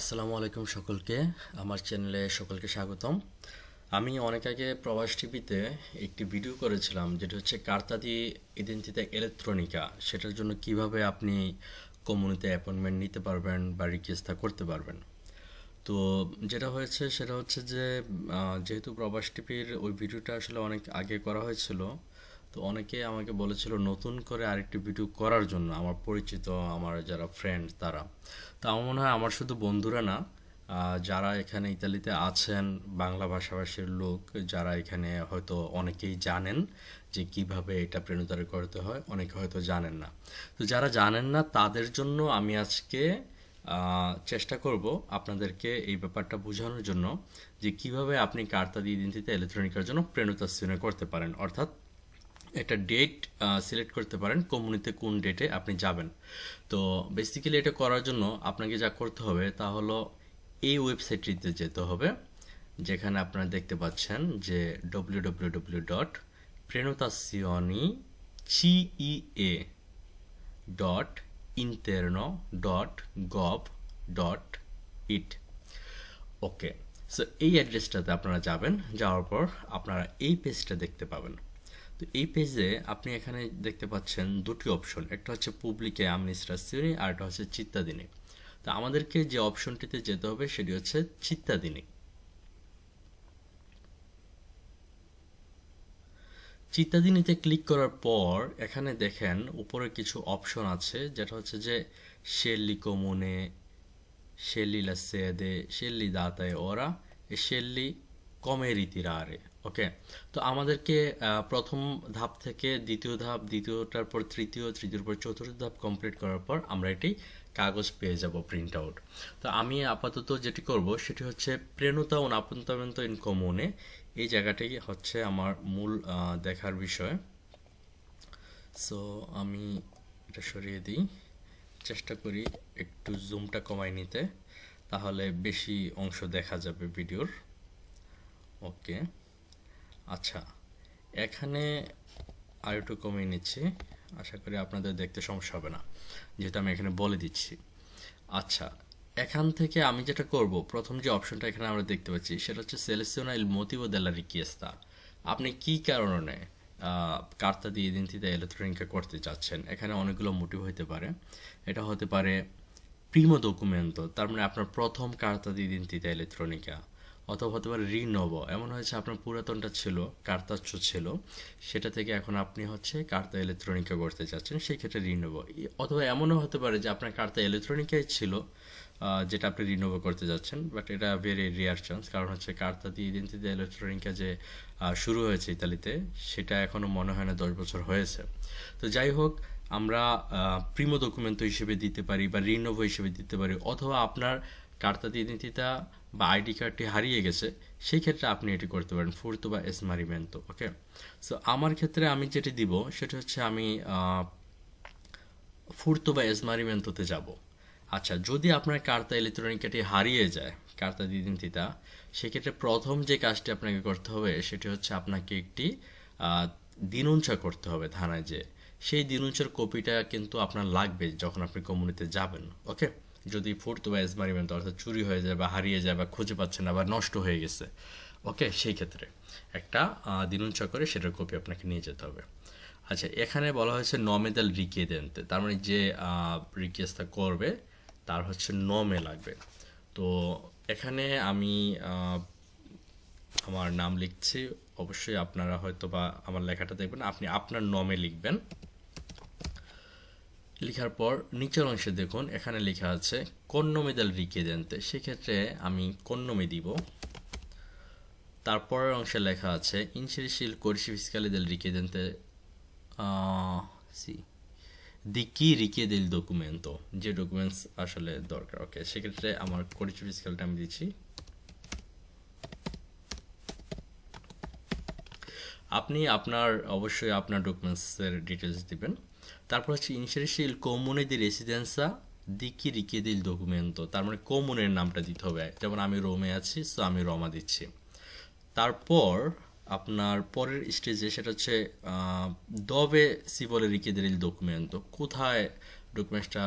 আসসালামু আলাইকুম সকলকে আমার চ্যানেলে সকলকে স্বাগতম আমি অনেক আগে প্রবাস টিভিতে একটি ভিডিও করেছিলাম যেটা হচ্ছে কার্তাদি ইডেন্টিতে ইলেকট্রনিকা সেটার জন্য কিভাবে আপনি কমিউনিতে অ্যাপয়েন্টমেন্ট নিতে পারবেন বা রিকোয়েস্টটা করতে পারবেন তো যেটা হয়েছে সেটা হচ্ছে যে যেহেতু প্রবাস টিভির ওই ভিডিওটা আসলে অনেক আগে করা হয়েছিল তো অনেকে আমাকে বলেছিল নতুন করে আরেকটি ভিডিও করার জন্য আমার পরিচিত আমার যারা ফ্রেন্ড তারা তো আমার মনে হয় আমার শুধু বন্ধুরা না যারা এখানে ইতালিতে আছেন বাংলা ভাষাভাষীর লোক যারা এখানে হয়তো অনেকেই জানেন যে কিভাবে এটা প্রেণতারে করতে হয় অনেকে হয়তো জানেন না তো যারা জানেন না তাদের জন্য আমি আজকে চেষ্টা করব আপনাদেরকে এই ব্যাপারটা বোঝানোর জন্য যে কিভাবে আপনি কার্তা দিয়ে দিনটিতে ইলেকট্রনিকের জন্য প্রেণতার করতে পারেন অর্থাৎ একটা ডেট সিলেক্ট করতে পারেন কমিউনিতে কোন ডেটে আপনি যাবেন তো বেসিক্যালি এটা করার জন্য আপনাকে যা করতে হবে তা হলো এই ওয়েবসাইটটিতে যেতে হবে যেখানে আপনারা দেখতে পাচ্ছেন যে ডব্লিউ ডব্লিউ ডব্লিউ ডট প্রেনতাসিয়নি এ ডট ইন্টারনো dot gov dot it okay so এই অ্যাড্রেসটাতে আপনারা যাবেন যাওয়ার পর আপনারা এই পেজটা দেখতে পাবেন তো এই পেজে আপনি এখানে দেখতে পাচ্ছেন দুটি অপশন একটা হচ্ছে পুবলিকে আমনিস রাস্তিনী আর একটা হচ্ছে চিত্তাদিনী তো আমাদেরকে যে অপশনটিতে যেতে হবে সেটি হচ্ছে চিত্তাদিনে চিত্তাদিনীতে ক্লিক করার পর এখানে দেখেন উপরে কিছু অপশন আছে যেটা হচ্ছে যে শেল্লি কমনে শেল্লি লাসেদে শেল্লি দাতায় ওরা শেল্লি কমে রীতিরা আরে ওকে তো আমাদেরকে প্রথম ধাপ থেকে দ্বিতীয় ধাপ দ্বিতীয়টার পর তৃতীয় তৃতীয়র পর চতুর্থ ধাপ কমপ্লিট করার পর আমরা এটি কাগজ পেয়ে যাব প্রিন্ট আউট তো আমি আপাতত যেটি করব সেটি হচ্ছে প্রেণতা ও নাপন্তমেন্ত ইন কমনে এই জায়গাটি হচ্ছে আমার মূল দেখার বিষয় সো আমি এটা সরিয়ে দিই চেষ্টা করি একটু জুমটা কমাই নিতে তাহলে বেশি অংশ দেখা যাবে ভিডিওর ওকে আচ্ছা এখানে আরেকটু কমিয়ে নিচ্ছি আশা করি আপনাদের দেখতে সমস্যা হবে না যেহেতু আমি এখানে বলে দিচ্ছি আচ্ছা এখান থেকে আমি যেটা করব প্রথম যে অপশনটা এখানে আমরা দেখতে পাচ্ছি সেটা হচ্ছে সেলেসিওনা ইল মোতিবো দেলা রিকিয়েস্তা আপনি কি কারণে কার্তা দিয়ে ইদেন্টিতে ইলেকট্রনিকা করতে চাচ্ছেন এখানে অনেকগুলো মোটিভ হতে পারে এটা হতে পারে প্রিমো ডকুমেন্ট তার মানে আপনার প্রথম কার্তা দিয়ে ইদেন্টিতে ইলেকট্রনিকা অথবা হতে পারে রিনব এমন হয়েছে আপনার পুরাতনটা ছিল কার্তাচ্ছ ছিল সেটা থেকে এখন আপনি হচ্ছে কার্তা ইলেকট্রনিকা করতে চাচ্ছেন সেই ক্ষেত্রে রিনব অথবা এমনও হতে পারে যে আপনার কার্তা ইলেকট্রনিকাই ছিল যেটা আপনি রিনব করতে যাচ্ছেন বাট এটা ভেরি রিয়ার চান্স কারণ হচ্ছে কার্তা দিয়ে ইদেন্তিতে ইলেকট্রনিকা যে শুরু হয়েছে ইতালিতে সেটা এখনও মনে হয় না দশ বছর হয়েছে তো যাই হোক আমরা প্রিমো ডকুমেন্ট হিসেবে দিতে পারি বা রিনব হিসেবে দিতে পারি অথবা আপনার কার্তা দিয়ে বা আইডি কার্ডটি হারিয়ে গেছে সেই ক্ষেত্রে আপনি এটি করতে পারেন ফুর্তো বা এসমারিমেন্তো ওকে সো আমার ক্ষেত্রে আমি যেটি দিব সেটা হচ্ছে আমি ফুর্তো বা মেন্টোতে যাব আচ্ছা যদি আপনার কার্তা ইলেকট্রনিক কার্ডটি হারিয়ে যায় কার্তা তিতা সেক্ষেত্রে প্রথম যে কাজটি আপনাকে করতে হবে সেটি হচ্ছে আপনাকে একটি দিনুঞ্চা করতে হবে থানায় যে সেই দিনুঞ্চার কপিটা কিন্তু আপনার লাগবে যখন আপনি কমিউনিতে যাবেন ওকে যদি ফোর্থ বা এসমারিমেন্ট অর্থাৎ চুরি হয়ে যায় বা হারিয়ে যায় বা খুঁজে পাচ্ছে না বা নষ্ট হয়ে গেছে ওকে সেই ক্ষেত্রে একটা দিনুন চক্করে সেটার কপি আপনাকে নিয়ে যেতে হবে আচ্ছা এখানে বলা হয়েছে নমেদাল রিকে দেনতে তার মানে যে রিকোয়েস্টটা করবে তার হচ্ছে নমে লাগবে তো এখানে আমি আমার নাম লিখছি অবশ্যই আপনারা হয়তো বা আমার লেখাটা দেখবেন আপনি আপনার নমে লিখবেন লেখার পর নিচের অংশে দেখুন এখানে লেখা আছে কন্নমে রিকে রিকেদেন্তে সেক্ষেত্রে আমি কন্নমে দিব তারপরের অংশে লেখা আছে ইনসিরিশিল করিসি ফিসকালি দেল রিকেদেন্তে সি দি কি রিকে দিল ডকুমেন্ট যে ডকুমেন্টস আসলে দরকার ওকে সেক্ষেত্রে আমার করিসি ফিসকালটা আমি দিচ্ছি আপনি আপনার অবশ্যই আপনার ডকুমেন্টসের ডিটেলস দিবেন তারপর হচ্ছে ইনিশিয়াল কমুনে দি রেসিডেন্সা দিকি রিকে দিল ডকুমেন্ট তার মানে কমুনের নামটা দিতে হবে যেমন আমি রোমে আছি সো আমি রমা দিচ্ছি তারপর আপনার পরের স্টেজে সেটা হচ্ছে দবে সিভলে রিকে দিল ডকুমেন্ট কোথায় ডকুমেন্টসটা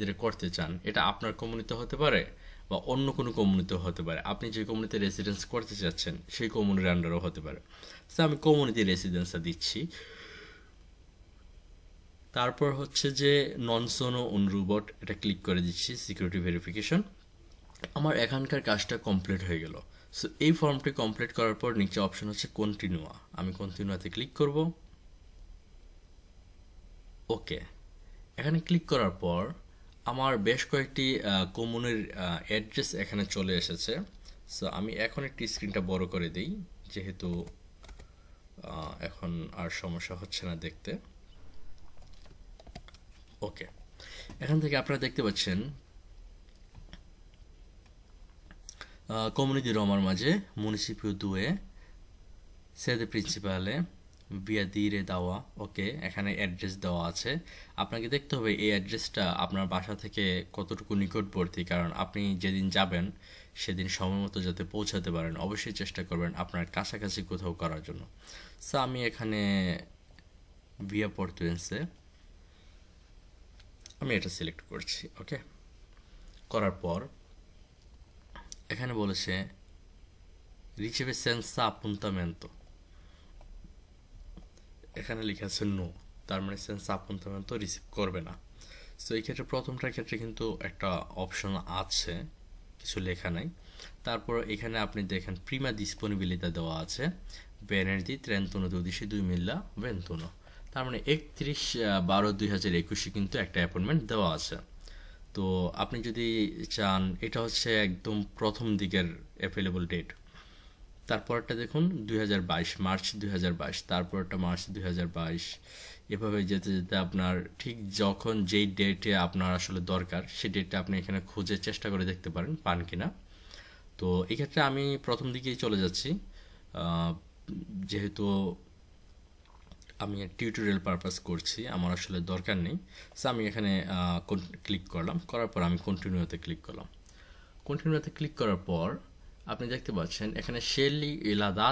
দিলে করতে চান এটা আপনার কমুনিতে হতে পারে বা অন্য কোনো কমিউনিতে হতে পারে আপনি যে কমিউনিতে রেসিডেন্স করতে চাচ্ছেন সেই কমিউনির আন্ডারও হতে পারে তো আমি কমিউনিতে রেসিডেন্সটা দিচ্ছি তারপর হচ্ছে যে ননসোনো রুবট এটা ক্লিক করে দিচ্ছি সিকিউরিটি ভেরিফিকেশন আমার এখানকার কাজটা কমপ্লিট হয়ে গেল সো এই ফর্মটি কমপ্লিট করার পর নিচে অপশন হচ্ছে কন্টিনিউয়া আমি কন্টিনিউয়াতে ক্লিক করব ওকে এখানে ক্লিক করার পর আমার বেশ কয়েকটি কমনের অ্যাড্রেস এখানে চলে এসেছে সো আমি এখন একটি স্ক্রিনটা বড় করে দিই যেহেতু এখন আর সমস্যা হচ্ছে না দেখতে ওকে এখান থেকে আপনারা দেখতে পাচ্ছেন কমিউনিটি রমার মাঝে মুনিসিপিও দুয়ে সেদে প্রিন্সিপালে বিয়া দিরে দেওয়া ওকে এখানে অ্যাড্রেস দেওয়া আছে আপনাকে দেখতে হবে এই অ্যাড্রেসটা আপনার বাসা থেকে কতটুকু নিকটবর্তী কারণ আপনি যেদিন যাবেন সেদিন সময় মতো যাতে পৌঁছাতে পারেন অবশ্যই চেষ্টা করবেন আপনার কাছাকাছি কোথাও করার জন্য সো আমি এখানে বিয়া পর্তুয়েন্সে আমি এটা সিলেক্ট করছি ওকে করার পর এখানে বলেছে রিসেভে সেন্সা আপন্তামেন্ত এখানে লেখা আছে নো তার মানে সেন্স আপন্তামেন্ত রিসিভ করবে না সো এই ক্ষেত্রে প্রথমটার ক্ষেত্রে কিন্তু একটা অপশন আছে কিছু লেখা নাই তারপর এখানে আপনি দেখেন প্রিমা ডিসপোনিবিলিতা দেওয়া আছে বেনের দি ত্রেন্তুনো দুদিশি দুই মিল্লা বেন্তনো তার মানে একত্রিশ বারো দুই হাজার একুশে কিন্তু একটা অ্যাপয়েন্টমেন্ট দেওয়া আছে তো আপনি যদি চান এটা হচ্ছে একদম প্রথম দিকের অ্যাভেলেবল ডেট তারপরটা দেখুন দুই মার্চ দুই তারপরটা মার্চ দুই এভাবে যেতে যেতে আপনার ঠিক যখন যেই ডেটে আপনার আসলে দরকার সেই ডেটটা আপনি এখানে খুঁজে চেষ্টা করে দেখতে পারেন পান কিনা তো এক্ষেত্রে আমি প্রথম দিকেই চলে যাচ্ছি যেহেতু আমি টিউটোরিয়াল পারপাস করছি আমার আসলে দরকার নেই সো আমি এখানে ক্লিক করলাম করার পর আমি কন্টিনিউতে ক্লিক করলাম কন্টিনিউতে ক্লিক করার পর আপনি দেখতে পাচ্ছেন এখানে শেলি এলো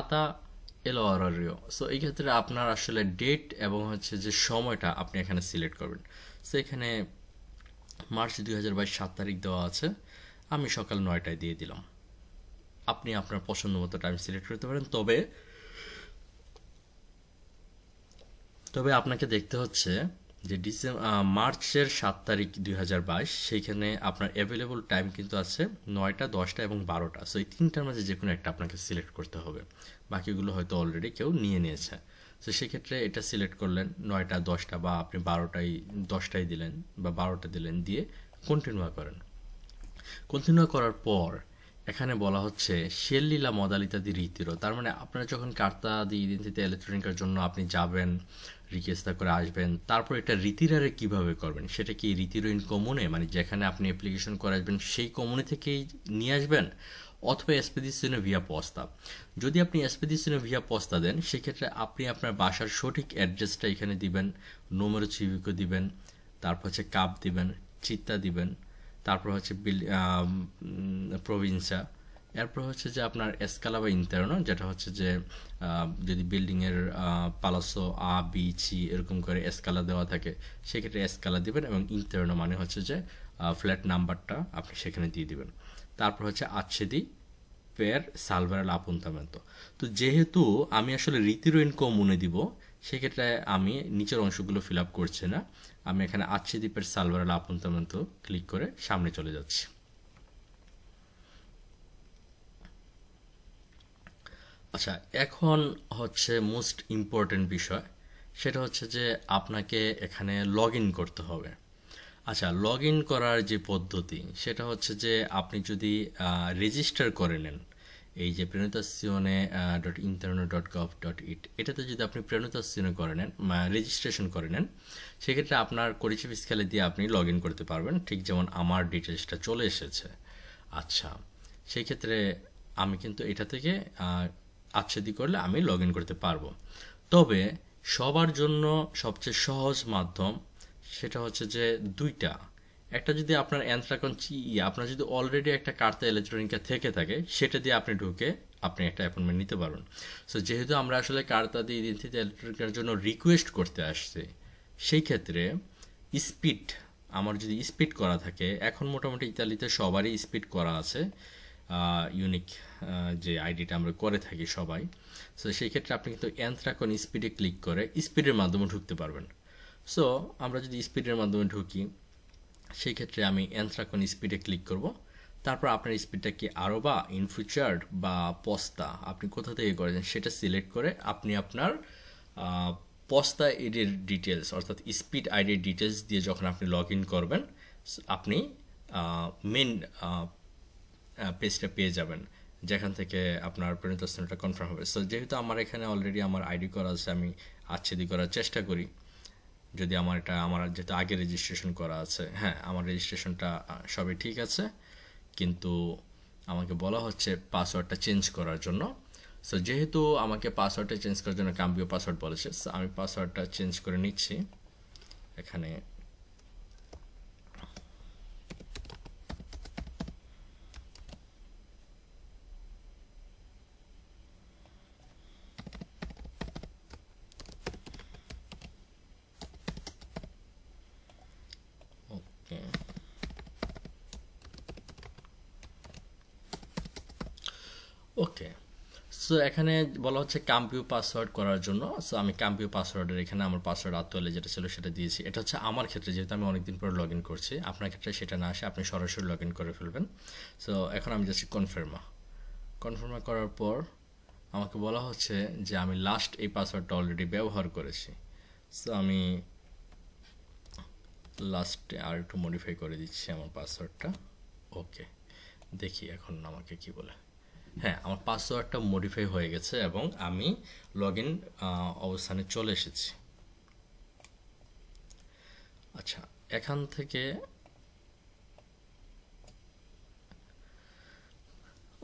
এলোয়ারিও সো এই ক্ষেত্রে আপনার আসলে ডেট এবং হচ্ছে যে সময়টা আপনি এখানে সিলেক্ট করবেন সো এখানে মার্চ দুই হাজার বাইশ সাত তারিখ দেওয়া আছে আমি সকাল নয়টায় দিয়ে দিলাম আপনি আপনার পছন্দ মতো টাইম সিলেক্ট করতে পারেন তবে তবে আপনাকে দেখতে হচ্ছে যে ডিসেম্বর মার্চের সাত তারিখ দুই সেইখানে আপনার অ্যাভেলেবল টাইম কিন্তু আছে নয়টা দশটা এবং বারোটা সো এই তিনটার মাঝে যে কোনো একটা আপনাকে সিলেক্ট করতে হবে বাকিগুলো হয়তো অলরেডি কেউ নিয়ে নিয়েছে তো সেক্ষেত্রে এটা সিলেক্ট করলেন নয়টা দশটা বা আপনি বারোটাই দশটাই দিলেন বা বারোটা দিলেন দিয়ে কন্টিনিউ করেন কন্টিনিউ করার পর এখানে বলা হচ্ছে শেল লীলা মদালিতাদি রীতিরও তার মানে আপনারা যখন কার্তাদি থেকে ইলেকট্রনিকের জন্য আপনি যাবেন রিকোয়েস্টটা করে আসবেন তারপর এটা রীতিরারে কিভাবে করবেন সেটা কি রীতিরইন কমনে মানে যেখানে আপনি অ্যাপ্লিকেশন করে আসবেন সেই কমনে থেকেই নিয়ে আসবেন অথবা এসপেদিসিনে ভিয়া পস্তা যদি আপনি এসপেদিসিনে ভিয়া পস্তা দেন সেক্ষেত্রে আপনি আপনার বাসার সঠিক অ্যাড্রেসটা এখানে দিবেন নোমেরো চিবিকো দিবেন তারপর হচ্ছে কাপ দিবেন চিত্তা দিবেন তারপর হচ্ছে বিল প্রভিন্সা এরপর হচ্ছে যে আপনার এসকালা বা ইন্টারনো যেটা হচ্ছে যে যদি বিল্ডিংয়ের পালাসো আ বি সি এরকম করে এসকালা দেওয়া থাকে সেক্ষেত্রে এসকালা দিবেন এবং ইন্টারনো মানে হচ্ছে যে ফ্ল্যাট নাম্বারটা আপনি সেখানে দিয়ে দিবেন তারপর হচ্ছে আচ্ছেদি পেয়ার সালভারের আপন্তামেন্ত তো যেহেতু আমি আসলে রীতিরোইন মনে দিব সেক্ষেত্রে আমি নিচের অংশগুলো ফিল আপ করছি না আমি এখানে আচ্ছেদি পের সালভারের আপন্তামেন্ত ক্লিক করে সামনে চলে যাচ্ছি আচ্ছা এখন হচ্ছে মোস্ট ইম্পর্টেন্ট বিষয় সেটা হচ্ছে যে আপনাকে এখানে লগ ইন করতে হবে আচ্ছা লগ ইন করার যে পদ্ধতি সেটা হচ্ছে যে আপনি যদি রেজিস্টার করে নেন এই যে প্রেণতাসিওনে dot internet dot gov dot it এটাতে যদি আপনি প্রেণতাসিওনে করে নেন রেজিস্ট্রেশন করে নেন সেক্ষেত্রে আপনার করিচি ফিসকালে দিয়ে আপনি লগ ইন করতে পারবেন ঠিক যেমন আমার ডিটেলসটা চলে এসেছে আচ্ছা সেই ক্ষেত্রে আমি কিন্তু এটা থেকে আকৃতি করলে আমি লগ করতে পারবো তবে সবার জন্য সবচেয়ে সহজ মাধ্যম সেটা হচ্ছে যে দুইটা একটা যদি আপনার অ্যান্থ্রাকন আপনার যদি অলরেডি একটা কার্তা ইলেকট্রনিকা থেকে থাকে সেটা দিয়ে আপনি ঢুকে আপনি একটা অ্যাপয়েন্টমেন্ট নিতে পারবেন সো যেহেতু আমরা আসলে কার্তা দিয়ে ইডেন্টিটি ইলেকট্রনিকার জন্য রিকোয়েস্ট করতে আসছি সেই ক্ষেত্রে স্পিড আমার যদি স্পিড করা থাকে এখন মোটামুটি ইতালিতে সবারই স্পিড করা আছে ইউনিক যে আইডিটা আমরা করে থাকি সবাই সো সেই ক্ষেত্রে আপনি কিন্তু অ্যান্থ্রাকন স্পিডে ক্লিক করে স্পিডের মাধ্যমে ঢুকতে পারবেন সো আমরা যদি স্পিডের মাধ্যমে ঢুকি সেই ক্ষেত্রে আমি অ্যান্থ্রাকন স্পিডে ক্লিক করব তারপর আপনার স্পিডটা কি আরও বা ইনফিউচার বা পস্তা আপনি কোথা থেকে করেছেন সেটা সিলেক্ট করে আপনি আপনার পস্তা এডির ডিটেলস অর্থাৎ স্পিড আইডির ডিটেলস দিয়ে যখন আপনি লগ ইন করবেন আপনি মেন পেজটা পেয়ে যাবেন যেখান থেকে আপনার স্থানটা কনফার্ম হবে সো যেহেতু আমার এখানে অলরেডি আমার আইডি করা আছে আমি আচ্ছেদি করার চেষ্টা করি যদি আমার এটা আমার যেহেতু আগে রেজিস্ট্রেশন করা আছে হ্যাঁ আমার রেজিস্ট্রেশনটা সবই ঠিক আছে কিন্তু আমাকে বলা হচ্ছে পাসওয়ার্ডটা চেঞ্জ করার জন্য সো যেহেতু আমাকে পাসওয়ার্ডটা চেঞ্জ করার জন্য কাম্বিও পাসওয়ার্ড বলেছে আমি পাসওয়ার্ডটা চেঞ্জ করে নিচ্ছি এখানে ওকে সো এখানে বলা হচ্ছে কাম্পিউ পাসওয়ার্ড করার জন্য সো আমি কাম্পিউ পাসওয়ার্ডের এখানে আমার পাসওয়ার্ড আত্মলে যেটা ছিল সেটা দিয়েছি এটা হচ্ছে আমার ক্ষেত্রে যেহেতু আমি অনেকদিন পরে লগ ইন করছি আপনার ক্ষেত্রে সেটা না আসে আপনি সরাসরি লগ ইন করে ফেলবেন সো এখন আমি যাচ্ছি কনফার্মা কনফার্মা করার পর আমাকে বলা হচ্ছে যে আমি লাস্ট এই পাসওয়ার্ডটা অলরেডি ব্যবহার করেছি সো আমি লাস্টে আর একটু মডিফাই করে দিচ্ছি আমার পাসওয়ার্ডটা ওকে দেখি এখন আমাকে কি বলে হ্যাঁ আমার পাসওয়ার্ডটা মডিফাই হয়ে গেছে এবং আমি লগ ইন অবস্থানে চলে এসেছি আচ্ছা এখান থেকে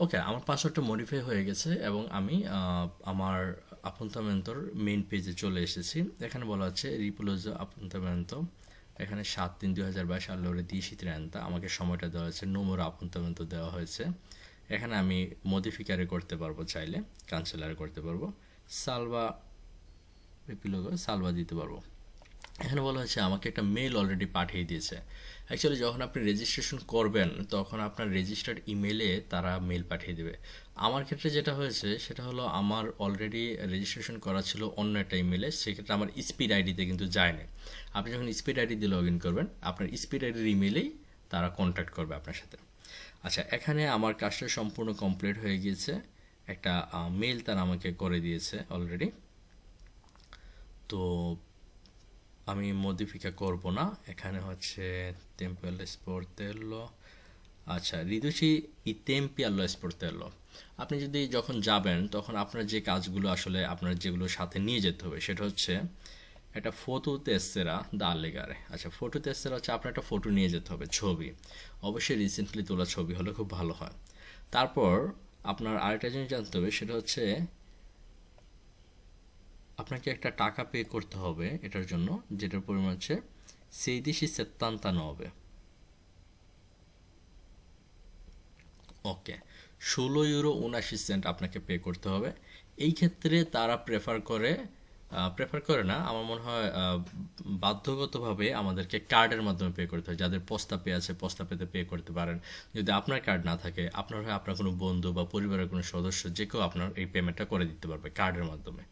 ওকে আমার পাসওয়ার্ডটা মডিফাই হয়ে গেছে এবং আমি আমার আপন্তর মেইন পেজে চলে এসেছি এখানে বলা হচ্ছে রিপোলজ আপন্ত এখানে সাত তিন দুই হাজার বাইশ আল্লোরে দিয়ে ত্রেন্তা আমাকে সময়টা দেওয়া হয়েছে নোমর আপুন্তামেন্ত দেওয়া হয়েছে এখানে আমি মডিফিকারে করতে পারবো চাইলে কানসেলারে করতে পারবো সালভা সালভা দিতে পারবো এখানে বলা হয়েছে আমাকে একটা মেল অলরেডি পাঠিয়ে দিয়েছে অ্যাকচুয়ালি যখন আপনি রেজিস্ট্রেশন করবেন তখন আপনার রেজিস্টার্ড ইমেলে তারা মেল পাঠিয়ে দেবে আমার ক্ষেত্রে যেটা হয়েছে সেটা হলো আমার অলরেডি রেজিস্ট্রেশন করা ছিল অন্য একটা ইমেলে সেক্ষেত্রে আমার স্পিড আইডিতে কিন্তু যায়নি আপনি যখন স্পিড আইডি দিয়ে লগ ইন করবেন আপনার স্পিড আইডির ইমেলেই তারা কন্ট্যাক্ট করবে আপনার সাথে আচ্ছা এখানে আমার কাজটা সম্পূর্ণ কমপ্লিট হয়ে গিয়েছে একটা মেল তারা আমাকে করে দিয়েছে অলরেডি তো আমি মডিফিকা করব না এখানে হচ্ছে টেম্পল আল্লাহ আচ্ছা রিদুচি ই টেম্পিয়াল আল্লাহ স্পোর্তেলো আপনি যদি যখন যাবেন তখন আপনার যে কাজগুলো আসলে আপনার যেগুলো সাথে নিয়ে যেতে হবে সেটা হচ্ছে একটা ফটো তেসেরা দা লেগারে আচ্ছা ফটো তেসেরা হচ্ছে আপনার একটা ফটো নিয়ে যেতে হবে ছবি অবশ্যই রিসেন্টলি তোলা ছবি হলে খুব ভালো হয় তারপর আপনার আরেকটা জিনিস জানতে হবে সেটা হচ্ছে আপনাকে একটা টাকা পে করতে হবে এটার জন্য যেটার পরিমাণ হচ্ছে সেই দেশি হবে ওকে ষোলো ইউরো উনাশি সেন্ট আপনাকে পে করতে হবে এই ক্ষেত্রে তারা প্রেফার করে প্রেফার করে না আমার মনে হয় বাধ্যগতভাবে আমাদেরকে কার্ডের মাধ্যমে পে করতে হয় যাদের পোস্তা পে আছে পোস্তা পেতে পে করতে পারেন যদি আপনার কার্ড না থাকে আপনার হয় আপনার কোনো বন্ধু বা পরিবারের কোনো সদস্য যে কেউ আপনার এই পেমেন্টটা করে দিতে পারবে কার্ডের মাধ্যমে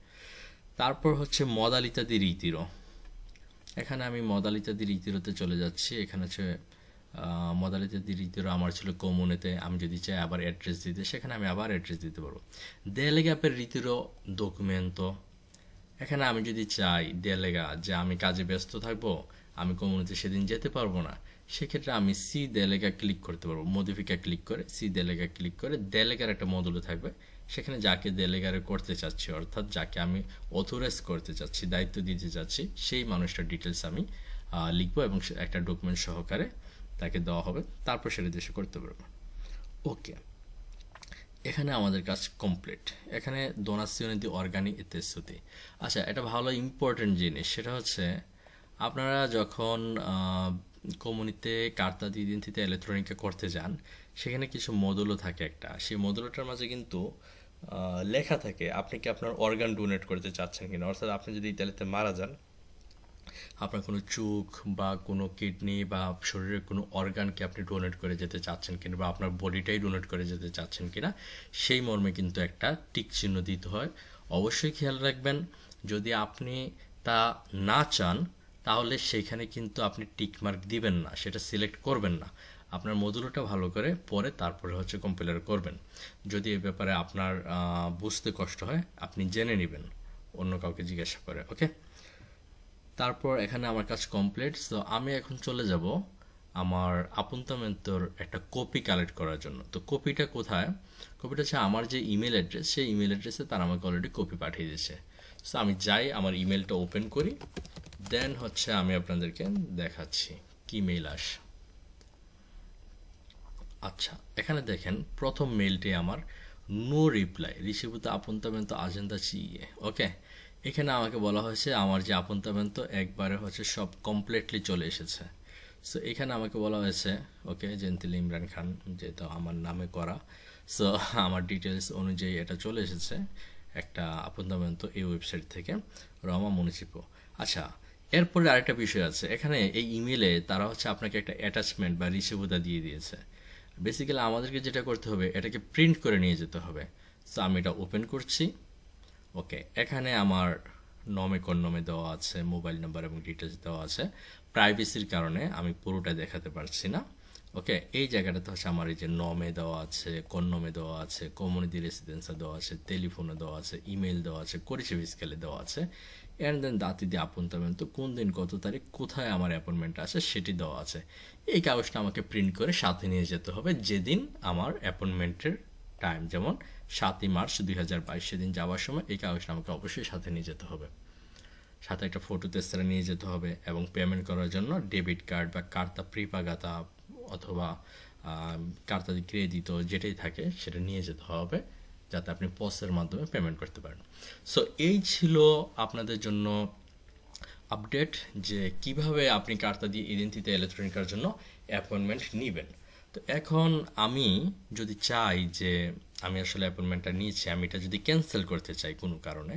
তারপর হচ্ছে মদালিতাদি রীতিরও এখানে আমি মদালিতাদি রীতিরোতে চলে যাচ্ছি এখানে হচ্ছে মদালিতাদি দ্বিতীয় আমার ছিল কমুনেতে আমি যদি চাই আবার অ্যাড্রেস দিতে সেখানে আমি আবার অ্যাড্রেস দিতে পারবো দেলেগে অ্যাপের রীতিরও ডকুমেন্টও এখানে আমি যদি চাই দেলেগা যে আমি কাজে ব্যস্ত থাকবো আমি কমিউনিতে সেদিন যেতে পারবো না সেক্ষেত্রে আমি সি দেলেগা ক্লিক করতে পারবো মদিফিকা ক্লিক করে সি দেলেগা ক্লিক করে দেলেগার একটা মডুলে থাকবে সেখানে যাকে দেলেগারে করতে চাচ্ছি অর্থাৎ যাকে আমি অথোরাইজ করতে চাচ্ছি দায়িত্ব দিতে চাচ্ছি সেই মানুষটার ডিটেলস আমি লিখবো এবং একটা ডকুমেন্ট সহকারে তাকে দেওয়া হবে তারপর সেটা দেশে করতে পারবো ওকে এখানে আমাদের কাজ কমপ্লিট এখানে দি অর্গানিক ইত্যাদি আচ্ছা এটা ভালো ইম্পর্টেন্ট জিনিস সেটা হচ্ছে আপনারা যখন কমুনিতে কার্তা থেকে ইলেকট্রনিকা করতে যান সেখানে কিছু মদলও থাকে একটা সেই মদলটার মাঝে কিন্তু লেখা থাকে আপনি কি আপনার অর্গান ডোনেট করতে চাচ্ছেন কিনা অর্থাৎ আপনি যদি ইতালিতে মারা যান আপনার কোনো চোখ বা কোনো কিডনি বা শরীরের কোনো অর্গানকে আপনি ডোনেট করে যেতে চাচ্ছেন কিনা বা আপনার বডিটাই ডোনেট করে যেতে চাচ্ছেন কিনা সেই মর্মে কিন্তু একটা টিক চিহ্ন দিতে হয় অবশ্যই খেয়াল রাখবেন যদি আপনি তা না চান তাহলে সেখানে কিন্তু আপনি টিক মার্ক দিবেন না সেটা সিলেক্ট করবেন না আপনার মজুরিটা ভালো করে পরে তারপরে হচ্ছে কম্পিউটার করবেন যদি এ ব্যাপারে আপনার বুঝতে কষ্ট হয় আপনি জেনে নেবেন অন্য কাউকে জিজ্ঞাসা করে ওকে তারপর এখানে আমার কাজ কমপ্লিট সো আমি এখন চলে যাব আমার আপন্তমেন্তর একটা কপি কালেক্ট করার জন্য তো কপিটা কোথায় কপিটা হচ্ছে আমার যে ইমেল অ্যাড্রেস সেই ইমেল অ্যাড্রেসে তারা আমাকে অলরেডি কপি পাঠিয়ে দিয়েছে সো আমি যাই আমার ইমেলটা ওপেন করি দেন হচ্ছে আমি আপনাদেরকে দেখাচ্ছি কি মেল আস আচ্ছা এখানে দেখেন প্রথম মেলটি আমার নো রিপ্লাই রিসিভ রিসিভুতে আপন্তমেন্ত আজেন্দা চিয়ে ওকে এখানে আমাকে বলা হয়েছে আমার যে আপন তাপন তো একবারে হচ্ছে সব কমপ্লিটলি চলে এসেছে সো এখানে আমাকে বলা হয়েছে ওকে জেন্তিল ইমরান খান যেহেতু আমার নামে করা সো আমার ডিটেলস অনুযায়ী এটা চলে এসেছে একটা আপন তো এই ওয়েবসাইট থেকে রমা মনিচিপো আচ্ছা এরপরে আরেকটা বিষয় আছে এখানে এই ইমেলে তারা হচ্ছে আপনাকে একটা অ্যাটাচমেন্ট বা রিসিভতা দিয়ে দিয়েছে বেসিক্যালি আমাদেরকে যেটা করতে হবে এটাকে প্রিন্ট করে নিয়ে যেতে হবে সো আমি এটা ওপেন করছি ওকে এখানে আমার নমে কোন নমে দেওয়া আছে মোবাইল নাম্বার এবং ডিটেলস দেওয়া আছে প্রাইভেসির কারণে আমি পুরোটা দেখাতে পারছি না ওকে এই জায়গাটাতে হচ্ছে আমার এই যে নমে দেওয়া আছে কোন নমে দেওয়া আছে কমিউনিটি রেসিডেন্সে দেওয়া আছে টেলিফোনে দেওয়া আছে ইমেল দেওয়া আছে করিসেভ স্কেলে দেওয়া আছে অ্যান্ড দেন দাঁতি দিয়ে আপয়েন্টমেন্ট তো কোন দিন কত তারিখ কোথায় আমার অ্যাপয়েন্টমেন্ট আছে সেটি দেওয়া আছে এই কাগজটা আমাকে প্রিন্ট করে সাথে নিয়ে যেতে হবে যেদিন আমার অ্যাপয়েন্টমেন্টের টাইম যেমন সাতই মার্চ দুই হাজার বাইশ সেদিন যাওয়ার সময় এই কাগজটা আমাকে অবশ্যই সাথে নিয়ে যেতে হবে সাথে একটা ফটো তেসরা নিয়ে যেতে হবে এবং পেমেন্ট করার জন্য ডেবিট কার্ড বা কার্তা প্রিপাগাতা অথবা কার্তা ক্রেডিট যেটাই থাকে সেটা নিয়ে যেতে হবে যাতে আপনি পোস্টের মাধ্যমে পেমেন্ট করতে পারেন সো এই ছিল আপনাদের জন্য আপডেট যে কিভাবে আপনি কার্তা দিয়ে ইডেন্টিতে ইলেকট্রনিকার জন্য অ্যাপয়েন্টমেন্ট নেবেন তো এখন আমি যদি চাই যে আমি আসলে অ্যাপয়েন্টমেন্টটা নিয়েছি আমি এটা যদি ক্যান্সেল করতে চাই কোনো কারণে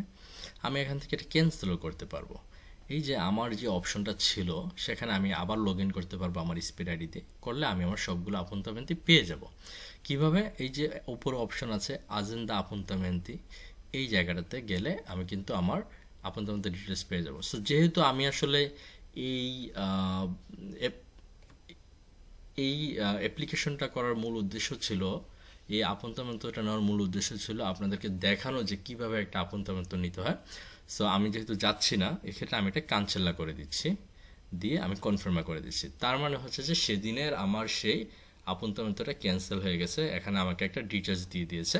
আমি এখান থেকে এটা ক্যান্সেলও করতে পারবো এই যে আমার যে অপশনটা ছিল সেখানে আমি আবার লগ ইন করতে পারবো আমার স্পিড আইডিতে করলে আমি আমার সবগুলো আপন্তমেন্তি পেয়ে যাব কিভাবে এই যে ওপর অপশন আছে আজেন্দা আপন্তমেন্তি এই জায়গাটাতে গেলে আমি কিন্তু আমার আপন্তমেন্তি ডিটেলস পেয়ে যাব সো যেহেতু আমি আসলে এই এই অ্যাপ্লিকেশনটা করার মূল উদ্দেশ্য ছিল এই আপন্তমন্ত্রটা নেওয়ার মূল উদ্দেশ্য ছিল আপনাদেরকে দেখানো যে কিভাবে একটা আপন্তমন্ত্র নিতে হয় সো আমি যেহেতু যাচ্ছি না এক্ষেত্রে আমি এটা কাঞ্চেল্লা করে দিচ্ছি দিয়ে আমি কনফার্মা করে দিচ্ছি তার মানে হচ্ছে যে সেদিনের আমার সেই আপন্তমন্ত্রটা ক্যান্সেল হয়ে গেছে এখানে আমাকে একটা ডিটেলস দিয়ে দিয়েছে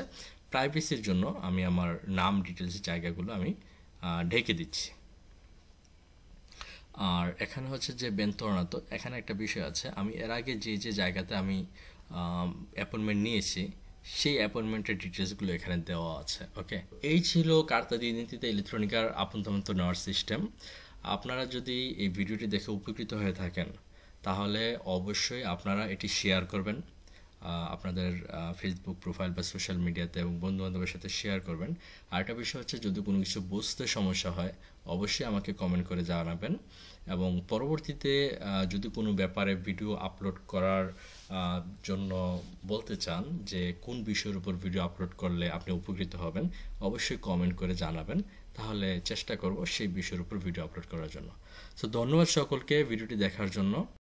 প্রাইভেসির জন্য আমি আমার নাম ডিটেলস জায়গাগুলো আমি ঢেকে দিচ্ছি আর এখানে হচ্ছে যে বেন্তরণাত এখানে একটা বিষয় আছে আমি এর আগে যে যে জায়গাতে আমি অ্যাপয়েন্টমেন্ট নিয়েছি সেই অ্যাপয়েন্টমেন্টের ডিটেলসগুলো এখানে দেওয়া আছে ওকে এই ছিল কার্তাদি নীতিতে ইলেকট্রনিকার আপন্তমন্ত নেওয়ার সিস্টেম আপনারা যদি এই ভিডিওটি দেখে উপকৃত হয়ে থাকেন তাহলে অবশ্যই আপনারা এটি শেয়ার করবেন আপনাদের ফেসবুক প্রোফাইল বা সোশ্যাল মিডিয়াতে এবং বন্ধুবান্ধবের সাথে শেয়ার করবেন আরেকটা বিষয় হচ্ছে যদি কোনো কিছু বুঝতে সমস্যা হয় অবশ্যই আমাকে কমেন্ট করে জানাবেন এবং পরবর্তীতে যদি কোনো ব্যাপারে ভিডিও আপলোড করার জন্য বলতে চান যে কোন বিষয়ের উপর ভিডিও আপলোড করলে আপনি উপকৃত হবেন অবশ্যই কমেন্ট করে জানাবেন তাহলে চেষ্টা করব সেই বিষয়ের উপর ভিডিও আপলোড করার জন্য সো ধন্যবাদ সকলকে ভিডিওটি দেখার জন্য